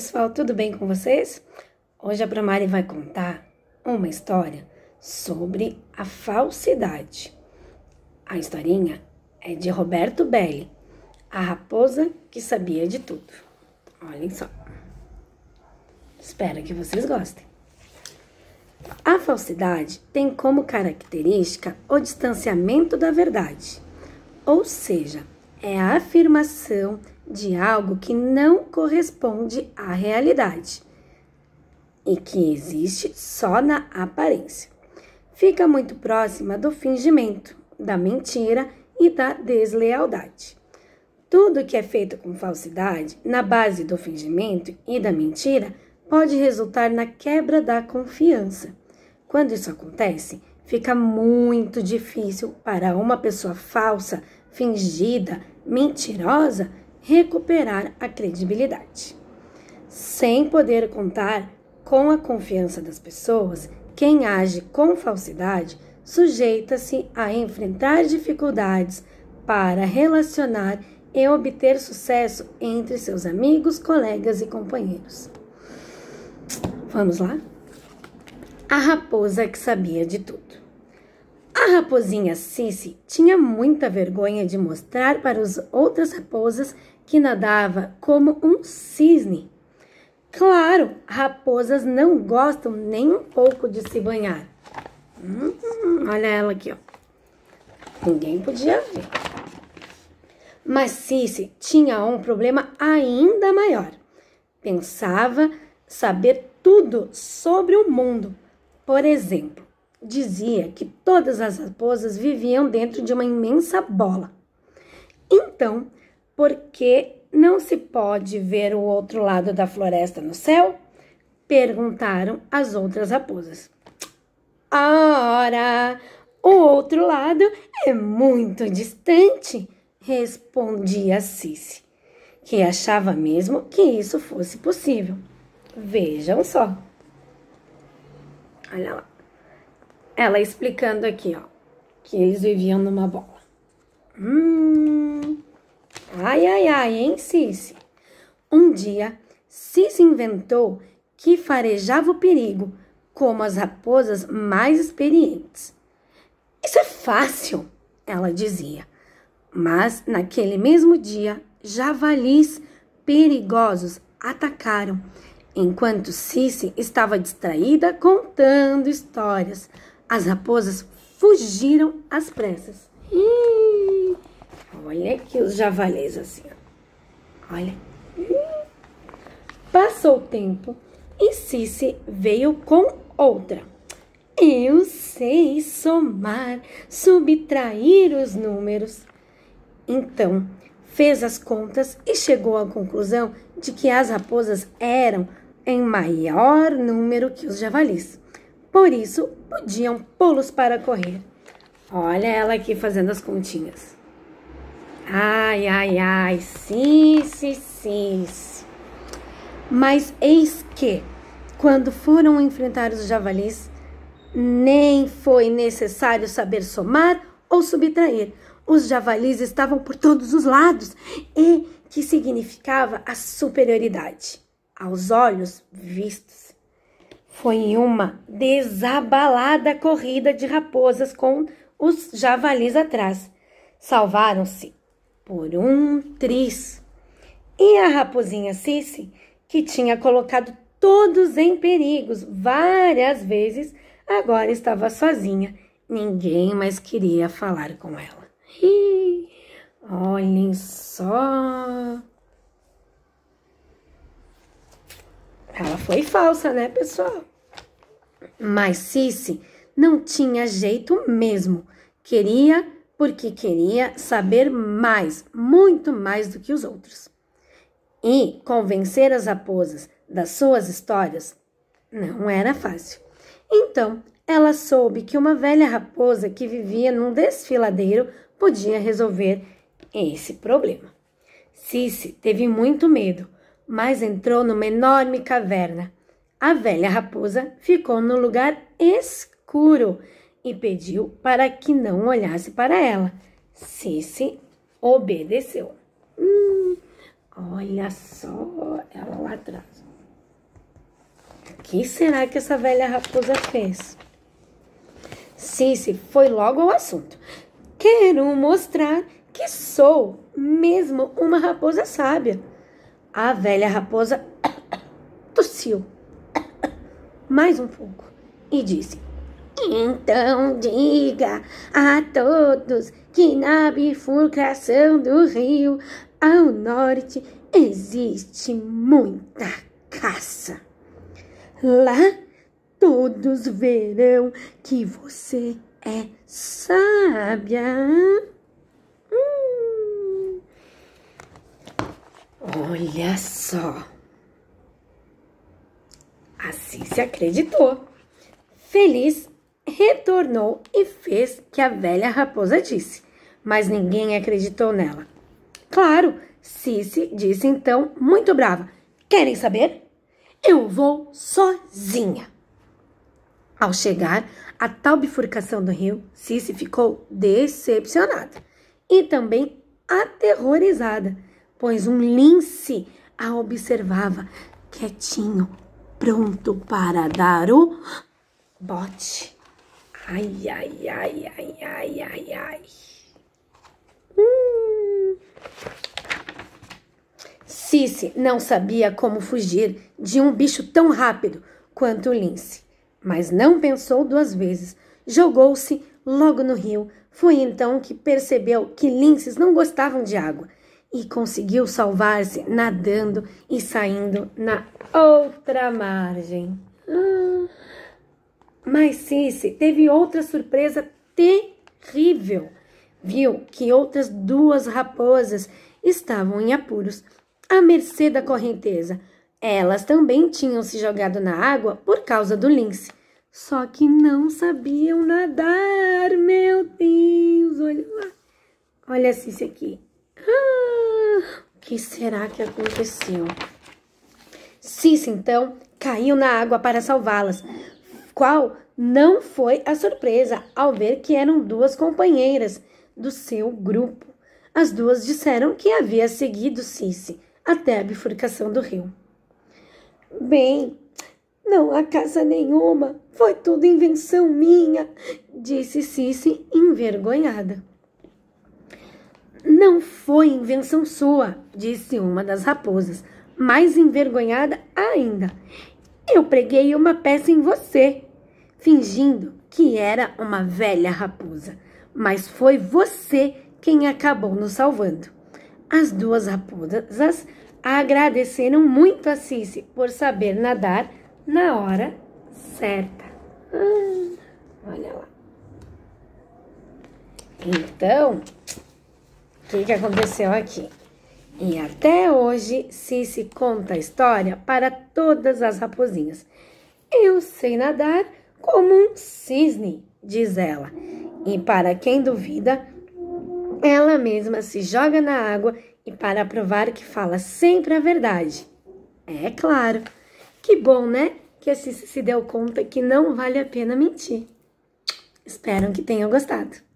pessoal, tudo bem com vocês? Hoje a Bromari vai contar uma história sobre a falsidade. A historinha é de Roberto Belli, a raposa que sabia de tudo. Olhem só. Espero que vocês gostem. A falsidade tem como característica o distanciamento da verdade, ou seja, é a afirmação de algo que não corresponde à realidade e que existe só na aparência. Fica muito próxima do fingimento, da mentira e da deslealdade. Tudo que é feito com falsidade, na base do fingimento e da mentira, pode resultar na quebra da confiança. Quando isso acontece, fica muito difícil para uma pessoa falsa fingida, mentirosa, recuperar a credibilidade. Sem poder contar com a confiança das pessoas, quem age com falsidade sujeita-se a enfrentar dificuldades para relacionar e obter sucesso entre seus amigos, colegas e companheiros. Vamos lá? A raposa que sabia de tudo. A raposinha Cici tinha muita vergonha de mostrar para as outras raposas que nadava como um cisne. Claro, raposas não gostam nem um pouco de se banhar. Hum, olha ela aqui, ó. Ninguém podia ver. Mas Cici tinha um problema ainda maior. Pensava saber tudo sobre o mundo. Por exemplo, dizia que todas as raposas viviam dentro de uma imensa bola. Então, por que não se pode ver o outro lado da floresta no céu? Perguntaram as outras raposas. Ora, o outro lado é muito distante, respondia Cici, que achava mesmo que isso fosse possível. Vejam só. Olha lá ela explicando aqui, ó, que eles viviam numa bola. Hum, ai, ai, ai, hein, Cici? Um dia, Cici inventou que farejava o perigo, como as raposas mais experientes. Isso é fácil, ela dizia. Mas naquele mesmo dia, javalis perigosos atacaram, enquanto Cici estava distraída contando histórias as raposas fugiram às pressas. olha aqui os javalis assim. Olha. Passou o tempo e Cici veio com outra. Eu sei somar, subtrair os números. Então, fez as contas e chegou à conclusão de que as raposas eram em maior número que os javalis. Por isso, podiam pô-los para correr. Olha ela aqui fazendo as continhas. Ai, ai, ai, sim, sim, sim. sim. Mas eis que, quando foram enfrentar os javalis, nem foi necessário saber somar ou subtrair. Os javalis estavam por todos os lados, e que significava a superioridade aos olhos vistos foi uma desabalada corrida de raposas com os javalis atrás. Salvaram-se por um tris. E a raposinha Cici, que tinha colocado todos em perigos várias vezes, agora estava sozinha. Ninguém mais queria falar com ela. Ih, olhem só! Ela foi falsa, né, pessoal? Mas Cici não tinha jeito mesmo. Queria porque queria saber mais, muito mais do que os outros. E convencer as raposas das suas histórias não era fácil. Então, ela soube que uma velha raposa que vivia num desfiladeiro podia resolver esse problema. Cici teve muito medo, mas entrou numa enorme caverna. A velha raposa ficou no lugar escuro e pediu para que não olhasse para ela. Cici obedeceu. Hum, olha só ela lá atrás. O que será que essa velha raposa fez? Cici foi logo ao assunto. Quero mostrar que sou mesmo uma raposa sábia. A velha raposa tossiu mais um pouco e disse: Então diga a todos que na bifurcação do rio ao norte existe muita caça. Lá todos verão que você é sábia. Olha só. Assim se acreditou. Feliz retornou e fez que a velha raposa disse, mas ninguém acreditou nela. Claro, Cici disse então, muito brava: Querem saber? Eu vou sozinha. Ao chegar à tal bifurcação do rio, Cici ficou decepcionada e também aterrorizada pois um lince a observava, quietinho, pronto para dar o bote. Ai, ai, ai, ai, ai, ai, ai. Hum. Cici não sabia como fugir de um bicho tão rápido quanto o lince, mas não pensou duas vezes. Jogou-se logo no rio. Foi então que percebeu que linces não gostavam de água e conseguiu salvar-se nadando e saindo na outra margem. Ah. Mas Cici teve outra surpresa terrível. Viu que outras duas raposas estavam em apuros, à mercê da correnteza. Elas também tinham se jogado na água por causa do lince. Só que não sabiam nadar, meu Deus! Olha lá. Olha a Cici aqui. Ah! que será que aconteceu? Cissa, então, caiu na água para salvá-las. Qual não foi a surpresa ao ver que eram duas companheiras do seu grupo? As duas disseram que havia seguido Cici até a bifurcação do rio. Bem, não há casa nenhuma, foi tudo invenção minha, disse Cici envergonhada. Não foi invenção sua, disse uma das raposas, mais envergonhada ainda. Eu preguei uma peça em você, fingindo que era uma velha raposa, mas foi você quem acabou nos salvando. As duas raposas agradeceram muito a Cici por saber nadar na hora certa. Hum, olha lá. Então, que, que aconteceu aqui. E até hoje, Cici conta a história para todas as raposinhas. Eu sei nadar como um cisne, diz ela. E para quem duvida, ela mesma se joga na água e para provar que fala sempre a verdade. É claro. Que bom, né? Que a Cici se deu conta que não vale a pena mentir. Espero que tenham gostado.